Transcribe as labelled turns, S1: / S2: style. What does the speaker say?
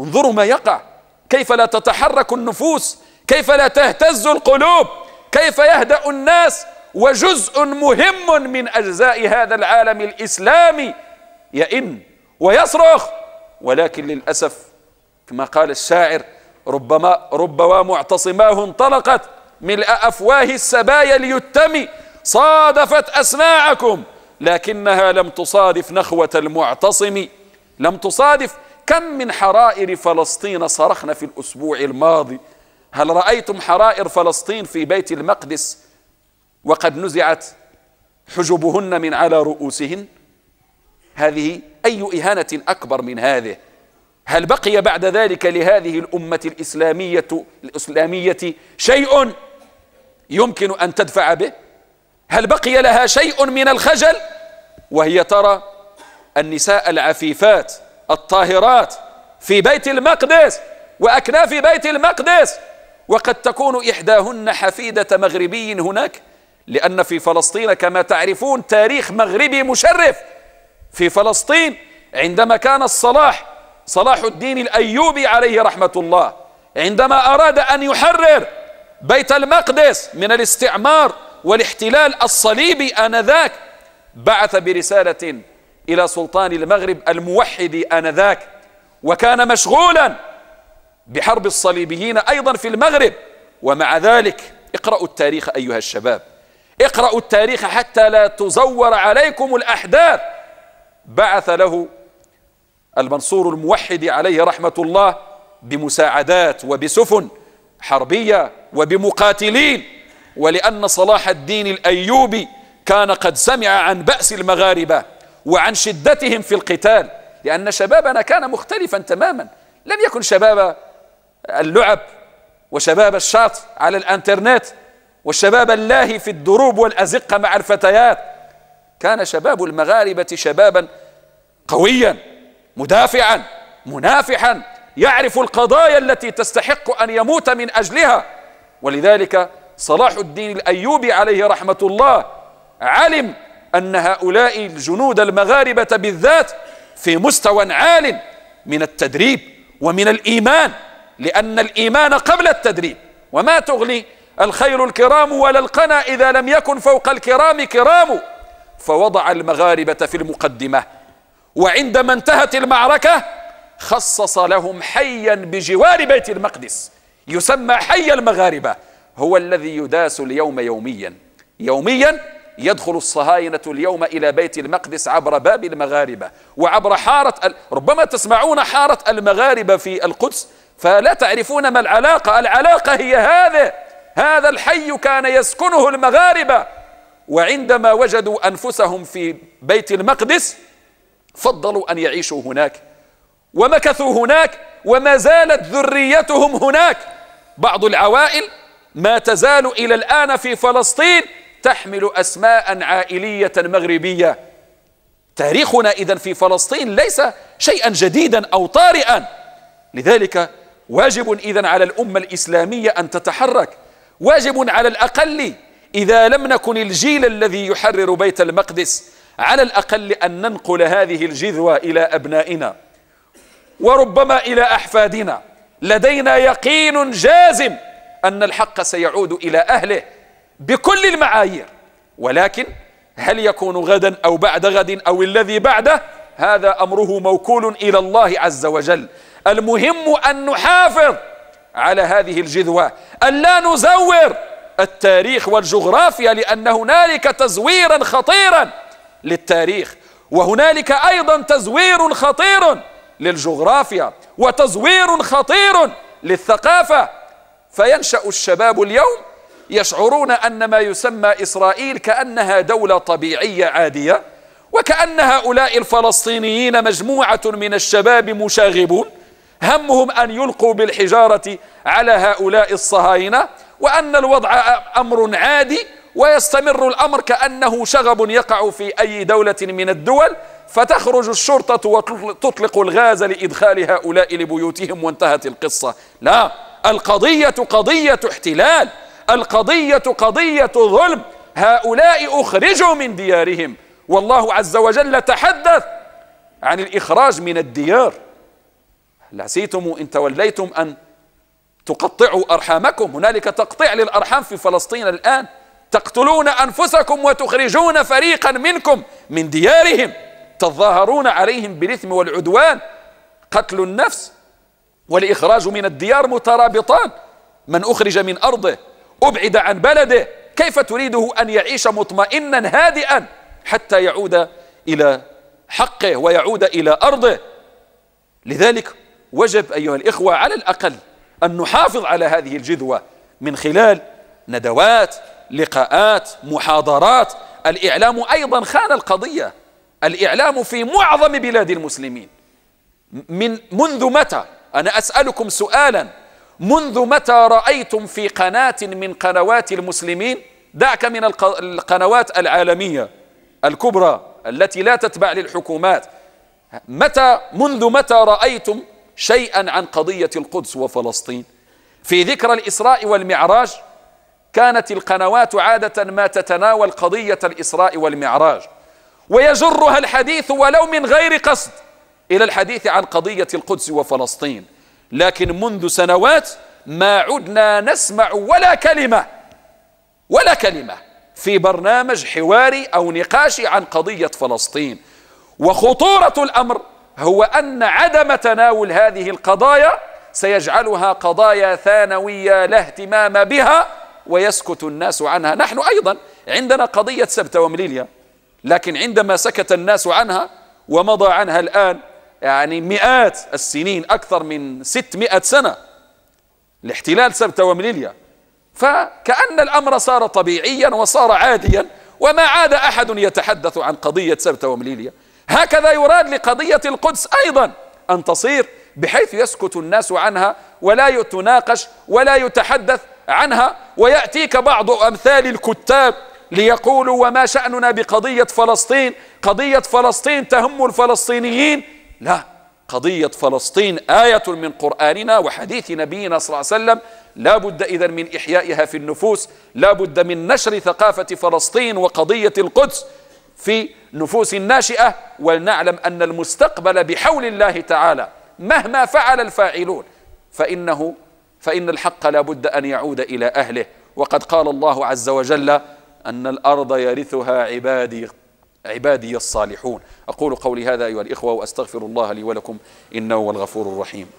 S1: انظروا ما يقع كيف لا تتحرك النفوس كيف لا تهتز القلوب كيف يهدأ الناس وجزء مهم من أجزاء هذا العالم الإسلامي يئن ويصرخ ولكن للأسف كما قال الشاعر ربما رب معتصماه انطلقت ملء أفواه السبايا ليتم صادفت أسماعكم لكنها لم تصادف نخوة المعتصم لم تصادف كم من حرائر فلسطين صرخنا في الأسبوع الماضي هل رأيتم حرائر فلسطين في بيت المقدس وقد نزعت حجبهن من على رؤوسهن هذه أي إهانة أكبر من هذه هل بقي بعد ذلك لهذه الأمة الإسلامية الإسلامية شيء يمكن أن تدفع به هل بقي لها شيء من الخجل وهي ترى النساء العفيفات الطاهرات في بيت المقدس وأكناف بيت المقدس وقد تكون إحداهن حفيدة مغربي هناك لأن في فلسطين كما تعرفون تاريخ مغربي مشرف في فلسطين عندما كان الصلاح صلاح الدين الأيوبي عليه رحمة الله عندما أراد أن يحرر بيت المقدس من الاستعمار والاحتلال الصليبي آنذاك بعث برسالة إلى سلطان المغرب الموحد آنذاك وكان مشغولا بحرب الصليبيين أيضا في المغرب ومع ذلك اقرأوا التاريخ أيها الشباب اقرأوا التاريخ حتى لا تزور عليكم الأحداث بعث له المنصور الموحد عليه رحمة الله بمساعدات وبسفن حربية وبمقاتلين ولأن صلاح الدين الأيوبي كان قد سمع عن بأس المغاربة وعن شدتهم في القتال لأن شبابنا كان مختلفا تماما لم يكن شباب اللعب وشباب الشاط على الانترنت وشباب اللاهي في الدروب والأزقة مع الفتيات كان شباب المغاربة شبابا قويا مدافعا منافحا يعرف القضايا التي تستحق أن يموت من أجلها ولذلك صلاح الدين الأيوبي عليه رحمة الله علم أن هؤلاء الجنود المغاربة بالذات في مستوى عال من التدريب ومن الإيمان لأن الإيمان قبل التدريب وما تغني الخير الكرام ولا القنا إذا لم يكن فوق الكرام كرام فوضع المغاربة في المقدمة وعندما انتهت المعركة خصص لهم حيا بجوار بيت المقدس يسمى حي المغاربة هو الذي يداس اليوم يوميا يوميا يدخل الصهاينة اليوم إلى بيت المقدس عبر باب المغاربة وعبر حارة ال... ربما تسمعون حارة المغاربة في القدس فلا تعرفون ما العلاقة العلاقة هي هذا هذا الحي كان يسكنه المغاربة وعندما وجدوا أنفسهم في بيت المقدس فضلوا أن يعيشوا هناك ومكثوا هناك وما زالت ذريتهم هناك بعض العوائل ما تزال إلى الآن في فلسطين تحمل أسماء عائلية مغربية تاريخنا إذا في فلسطين ليس شيئا جديدا أو طارئا لذلك واجب إذا على الأمة الإسلامية أن تتحرك واجب على الأقل إذا لم نكن الجيل الذي يحرر بيت المقدس على الأقل أن ننقل هذه الجذوة إلى أبنائنا وربما إلى أحفادنا لدينا يقين جازم أن الحق سيعود إلى أهله بكل المعايير ولكن هل يكون غدا أو بعد غد أو الذي بعده هذا أمره موكول إلى الله عز وجل المهم أن نحافظ على هذه الجذوة ألا نزور التاريخ والجغرافيا لأن هنالك تزويرا خطيرا للتاريخ وهنالك أيضا تزوير خطير للجغرافيا وتزوير خطير للثقافة فينشأ الشباب اليوم يشعرون أن ما يسمى إسرائيل كأنها دولة طبيعية عادية وكأن هؤلاء الفلسطينيين مجموعة من الشباب مشاغبون همهم أن يلقوا بالحجارة على هؤلاء الصهاينة وأن الوضع أمر عادي ويستمر الأمر كأنه شغب يقع في أي دولة من الدول فتخرج الشرطة وتطلق الغاز لإدخال هؤلاء لبيوتهم وانتهت القصة لا القضية قضية احتلال القضية قضية ظلم هؤلاء أخرجوا من ديارهم والله عز وجل تحدث عن الإخراج من الديار لعسيتم إن توليتم أن تقطعوا أرحامكم هنالك تقطيع للأرحام في فلسطين الآن تقتلون أنفسكم وتخرجون فريقا منكم من ديارهم تظاهرون عليهم بالإثم والعدوان قتل النفس والإخراج من الديار مترابطان من أخرج من أرضه أبعد عن بلده كيف تريده أن يعيش مطمئنا هادئا حتى يعود إلى حقه ويعود إلى أرضه لذلك وجب أيها الإخوة على الأقل أن نحافظ على هذه الجذوة من خلال ندوات لقاءات محاضرات الإعلام أيضا خان القضية الإعلام في معظم بلاد المسلمين من منذ متى أنا أسألكم سؤالا منذ متى رأيتم في قناة من قنوات المسلمين دعك من القنوات العالمية الكبرى التي لا تتبع للحكومات متى منذ متى رأيتم شيئا عن قضية القدس وفلسطين في ذكرى الإسراء والمعراج كانت القنوات عادة ما تتناول قضية الإسراء والمعراج ويجرها الحديث ولو من غير قصد إلى الحديث عن قضية القدس وفلسطين لكن منذ سنوات ما عدنا نسمع ولا كلمة ولا كلمة في برنامج حواري أو نقاشي عن قضية فلسطين وخطورة الأمر هو أن عدم تناول هذه القضايا سيجعلها قضايا ثانوية لا اهتمام بها ويسكت الناس عنها نحن أيضا عندنا قضية سبتة ومليليا لكن عندما سكت الناس عنها ومضى عنها الآن يعني مئات السنين أكثر من 600 سنة لاحتلال سبتة ومليليا فكأن الأمر صار طبيعيا وصار عاديا وما عاد أحد يتحدث عن قضية سبتة ومليليا هكذا يراد لقضية القدس أيضا أن تصير بحيث يسكت الناس عنها ولا يتناقش ولا يتحدث عنها ويأتيك بعض أمثال الكتاب ليقولوا وما شأننا بقضية فلسطين قضية فلسطين تهم الفلسطينيين لا قضية فلسطين آية من قرآننا وحديث نبينا صلى الله عليه وسلم لا بد إذا من إحيائها في النفوس لا بد من نشر ثقافة فلسطين وقضية القدس في نفوس الناشئة ولنعلم أن المستقبل بحول الله تعالى مهما فعل الفاعلون فإنه فإن الحق لا بد أن يعود إلى أهله وقد قال الله عز وجل أن الأرض يرثها عبادي عبادي الصالحون أقول قولي هذا أيها الإخوة وأستغفر الله لي ولكم إنه هو الغفور الرحيم